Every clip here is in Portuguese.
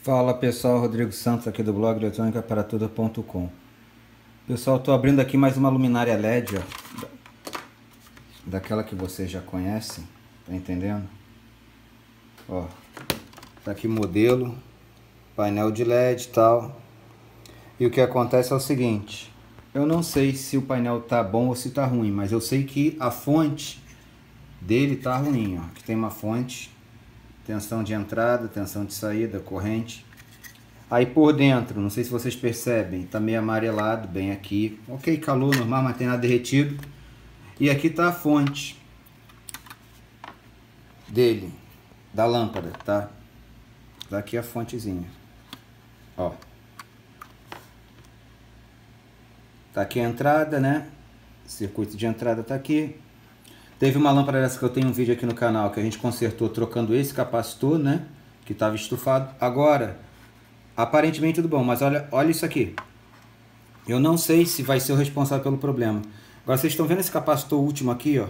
Fala pessoal, Rodrigo Santos aqui do blog eletrônica para tudo.com. Pessoal, estou abrindo aqui mais uma luminária LED, ó, daquela que vocês já conhecem, tá entendendo? Ó, tá aqui modelo, painel de LED e tal. E o que acontece é o seguinte, eu não sei se o painel tá bom ou se tá ruim, mas eu sei que a fonte dele tá ruim, ó. Que tem uma fonte tensão de entrada, tensão de saída, corrente. Aí por dentro, não sei se vocês percebem, está meio amarelado, bem aqui. Ok, calor normal, mas tem nada derretido. E aqui está a fonte dele, da lâmpada, tá? Daqui tá a fontezinha. Ó. Tá aqui a entrada, né? O circuito de entrada tá aqui. Teve uma lâmpada dessa que eu tenho um vídeo aqui no canal que a gente consertou trocando esse capacitor, né? Que estava estufado. Agora, aparentemente tudo bom, mas olha, olha isso aqui. Eu não sei se vai ser o responsável pelo problema. Agora vocês estão vendo esse capacitor último aqui, ó.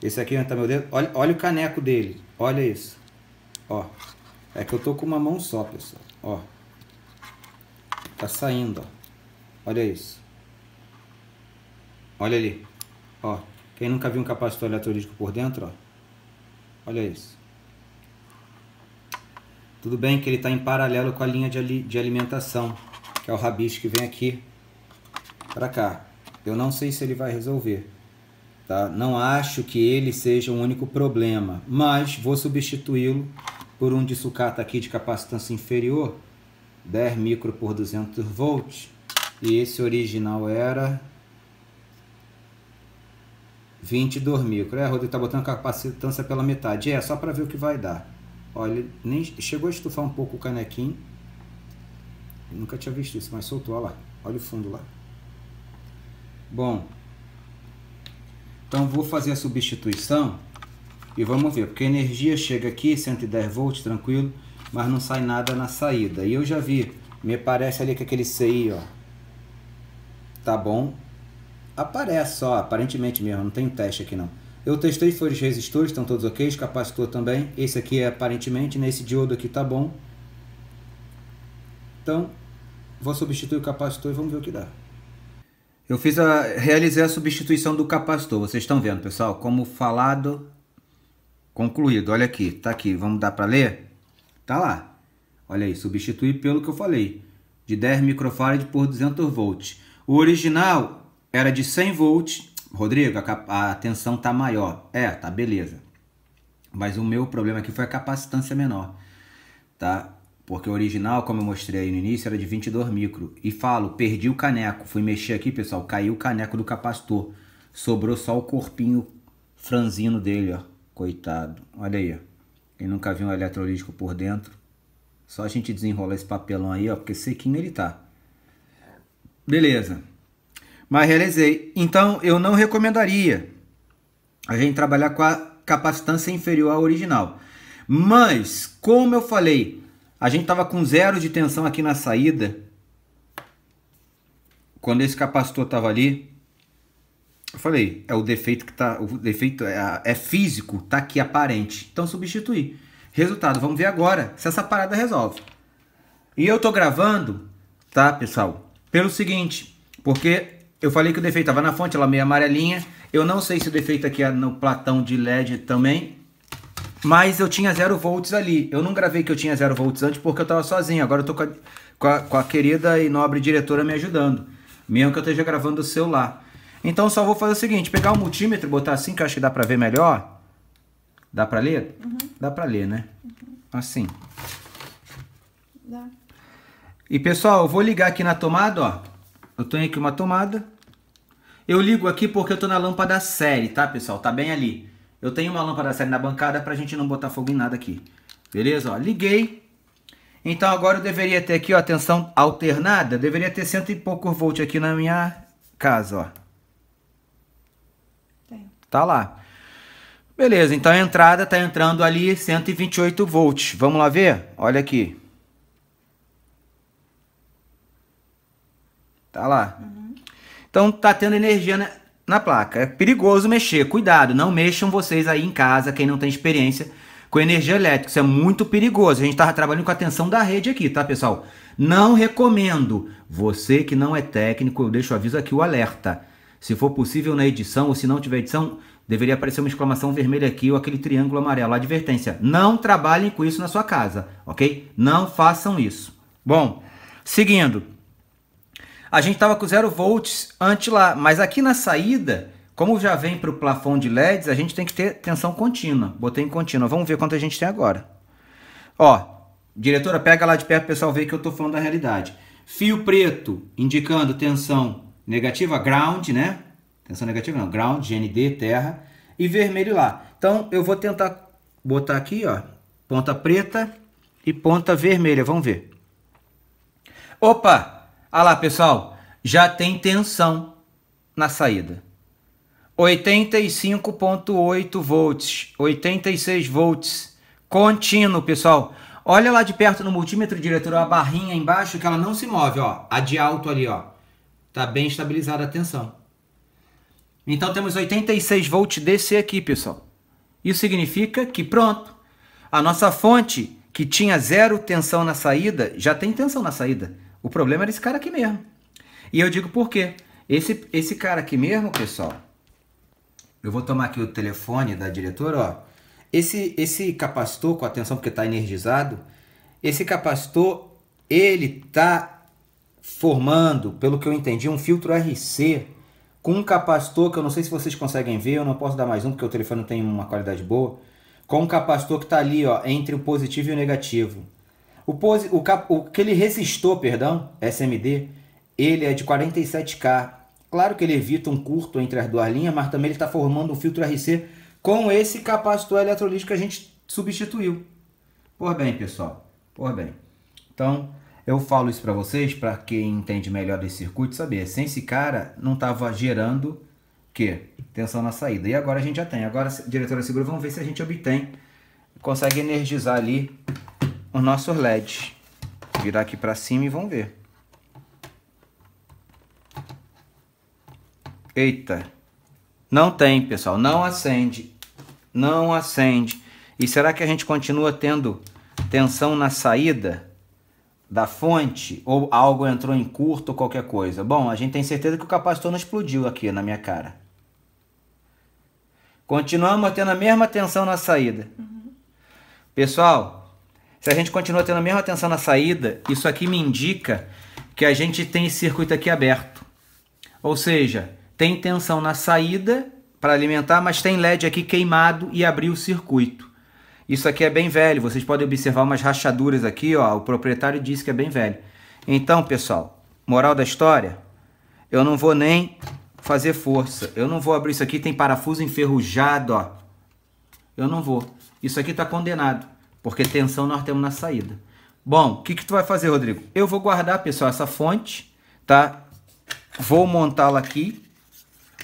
Esse aqui onde né, tá meu dedo. Olha, olha o caneco dele. Olha isso. Ó. É que eu tô com uma mão só, pessoal. Ó. Tá saindo, ó. Olha isso. Olha ali. Ó. Quem nunca viu um capacitor eletrolítico por dentro, ó, olha isso. Tudo bem que ele está em paralelo com a linha de, ali, de alimentação, que é o rabicho que vem aqui para cá. Eu não sei se ele vai resolver. Tá? Não acho que ele seja o único problema, mas vou substituí-lo por um de sucata aqui de capacitância inferior, 10 micro por 200 volts, e esse original era 22 micro. É, Rodrigo, tá botando a capacitância pela metade. É, só para ver o que vai dar. Olha, nem chegou a estufar um pouco o canequinho. Nunca tinha visto isso, mas soltou, olha lá. Olha o fundo lá. Bom, então vou fazer a substituição e vamos ver, porque a energia chega aqui, 110 volts, tranquilo, mas não sai nada na saída. E eu já vi, me parece ali que aquele CI, ó, tá bom, Aparece só, aparentemente mesmo, não tem teste aqui não. Eu testei os resistores, estão todos ok, capacitor também. Esse aqui é aparentemente, nesse diodo aqui tá bom. Então, vou substituir o capacitor e vamos ver o que dá. Eu fiz a, realizei a substituição do capacitor, vocês estão vendo, pessoal? Como falado, concluído. Olha aqui, tá aqui, vamos dar para ler? Tá lá. Olha aí, substituir pelo que eu falei, de 10 microfarad por 200 volts. O original era de 100 volts. Rodrigo, a, a tensão tá maior. É, tá beleza. Mas o meu problema aqui foi a capacitância menor, tá? Porque o original, como eu mostrei aí no início, era de 22 micro. E falo, perdi o caneco. Fui mexer aqui, pessoal, caiu o caneco do capacitor. Sobrou só o corpinho franzino dele, ó. Coitado. Olha aí, ó. Quem nunca viu um eletrolítico por dentro. Só a gente desenrolar esse papelão aí, ó. Porque sequinho ele tá. Beleza mas realizei. Então, eu não recomendaria a gente trabalhar com a capacitância inferior à original. Mas, como eu falei, a gente estava com zero de tensão aqui na saída, quando esse capacitor estava ali, eu falei, é o defeito que tá, o defeito é, é físico, tá aqui aparente. Então substituir. Resultado, vamos ver agora se essa parada resolve. E eu tô gravando, tá, pessoal? Pelo seguinte, porque eu falei que o defeito estava na fonte, ela meio amarelinha. Eu não sei se o defeito aqui é no platão de LED também. Mas eu tinha 0 volts ali. Eu não gravei que eu tinha 0 volts antes porque eu estava sozinho. Agora eu tô com a, com, com a, querida e nobre diretora me ajudando. Mesmo que eu esteja gravando o celular. Então só vou fazer o seguinte, pegar o multímetro, botar assim que eu acho que dá para ver melhor. Dá para ler? Uhum. Dá para ler, né? Uhum. Assim. Dá. E pessoal, eu vou ligar aqui na tomada, ó. Eu tenho aqui uma tomada. Eu ligo aqui porque eu estou na lâmpada série, tá, pessoal? Tá bem ali. Eu tenho uma lâmpada série na bancada para a gente não botar fogo em nada aqui. Beleza? Ó, liguei. Então agora eu deveria ter aqui, ó, tensão alternada. deveria ter cento e poucos volts aqui na minha casa, ó. Tem. Tá lá. Beleza, então a entrada está entrando ali 128 volts. Vamos lá ver? Olha aqui. Tá lá. Uhum. Então tá tendo energia na, na, placa. É perigoso mexer. Cuidado, não mexam vocês aí em casa, quem não tem experiência com energia elétrica. Isso é muito perigoso. A gente tava trabalhando com a tensão da rede aqui, tá, pessoal? Não recomendo. Você que não é técnico, eu deixo o aviso aqui o alerta. Se for possível na edição, ou se não tiver edição, deveria aparecer uma exclamação vermelha aqui ou aquele triângulo amarelo. Advertência: não trabalhem com isso na sua casa, ok? Não façam isso. Bom, seguindo. A gente estava com 0 volts antes lá, mas aqui na saída, como já vem para o plafond de LEDs, a gente tem que ter tensão contínua. Botei em contínua. Vamos ver quanto a gente tem agora. Ó, diretora, pega lá de perto o pessoal ver que eu estou falando da realidade. Fio preto indicando tensão negativa, ground, né? Tensão negativa não, ground, GND, terra. E vermelho lá. Então eu vou tentar botar aqui, ó, ponta preta e ponta vermelha. Vamos ver. Opa! Ah lá, pessoal, já tem tensão na saída. 85.8 volts, 86 volts, contínuo, pessoal. Olha lá de perto no multímetro, diretor, a barrinha embaixo que ela não se move, ó. A de alto ali, ó. Tá bem estabilizada a tensão. Então temos 86 volts DC aqui, pessoal. Isso significa que pronto. A nossa fonte que tinha zero tensão na saída, já tem tensão na saída. O problema era esse cara aqui mesmo. E eu digo por quê? Esse, esse cara aqui mesmo, pessoal, eu vou tomar aqui o telefone da diretora, ó. Esse, esse capacitor, com atenção porque está energizado, esse capacitor, ele tá formando, pelo que eu entendi, um filtro RC com um capacitor que eu não sei se vocês conseguem ver, eu não posso dar mais um porque o telefone não tem uma qualidade boa, com um capacitor que está ali ó, entre o positivo e o negativo. O, pose, o, cap, o que ele resistou, perdão, SMD, ele é de 47K. Claro que ele evita um curto entre as duas linhas, mas também ele está formando um filtro RC com esse capacitor eletrolítico que a gente substituiu. Por bem, pessoal. Por bem. Então, eu falo isso para vocês, para quem entende melhor desse circuito, saber. Sem esse cara, não estava gerando que tensão na saída. E agora a gente já tem. Agora, diretora segura, vamos ver se a gente obtém, consegue energizar ali os nossos LEDs. Virar aqui para cima e vamos ver. Eita. Não tem, pessoal. Não acende. Não acende. E será que a gente continua tendo tensão na saída da fonte? Ou algo entrou em curto ou qualquer coisa? Bom, a gente tem certeza que o capacitor não explodiu aqui na minha cara. Continuamos tendo a mesma tensão na saída. Uhum. Pessoal, se a gente continua tendo a mesma tensão na saída, isso aqui me indica que a gente tem esse circuito aqui aberto. Ou seja, tem tensão na saída para alimentar, mas tem LED aqui queimado e abriu o circuito. Isso aqui é bem velho, vocês podem observar umas rachaduras aqui, ó, o proprietário disse que é bem velho. Então, pessoal, moral da história, eu não vou nem fazer força. Eu não vou abrir isso aqui, tem parafuso enferrujado, ó. Eu não vou. Isso aqui está condenado. Porque tensão nós temos na saída. Bom, o que, que tu vai fazer, Rodrigo? Eu vou guardar, pessoal, essa fonte, tá? Vou montá-la aqui.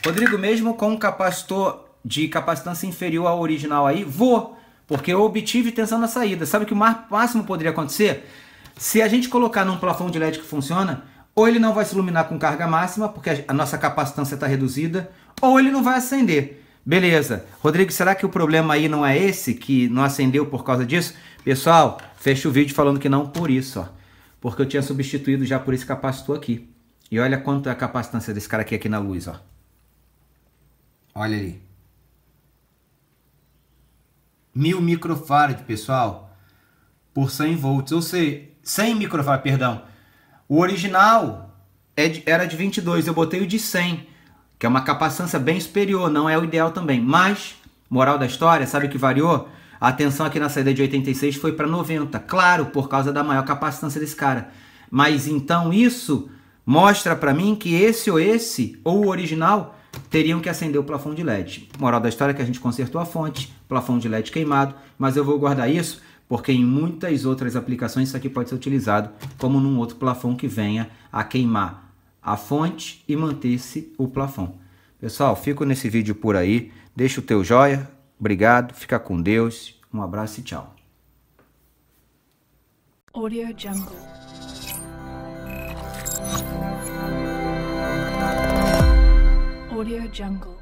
Rodrigo, mesmo com um capacitor de capacitância inferior ao original aí, vou. Porque eu obtive tensão na saída. Sabe o que o máximo poderia acontecer? Se a gente colocar num plafond de LED que funciona, ou ele não vai se iluminar com carga máxima, porque a nossa capacitância está reduzida, ou ele não vai acender. Beleza. Rodrigo, será que o problema aí não é esse que não acendeu por causa disso? Pessoal, fecha o vídeo falando que não por isso, ó. Porque eu tinha substituído já por esse capacitor aqui. E olha quanto é a capacitância desse cara aqui aqui na luz, ó. Olha ali. Mil microfarad, pessoal, por 100 volts. Ou seja, 100 microfarad, perdão. O original é de, era de 22, eu botei o de 100 que é uma capacitância bem superior, não é o ideal também. Mas, moral da história, sabe o que variou? A atenção aqui na saída de 86 foi para 90, claro, por causa da maior capacitância desse cara. Mas então isso mostra para mim que esse ou esse, ou o original, teriam que acender o plafond de LED. Moral da história é que a gente consertou a fonte, plafond de LED queimado, mas eu vou guardar isso porque em muitas outras aplicações isso aqui pode ser utilizado como num outro plafond que venha a queimar a fonte e manter-se o plafond. Pessoal, fico nesse vídeo por aí. Deixa o teu joia. Obrigado, fica com Deus. Um abraço e tchau. Audio Jungle. Audio Jungle.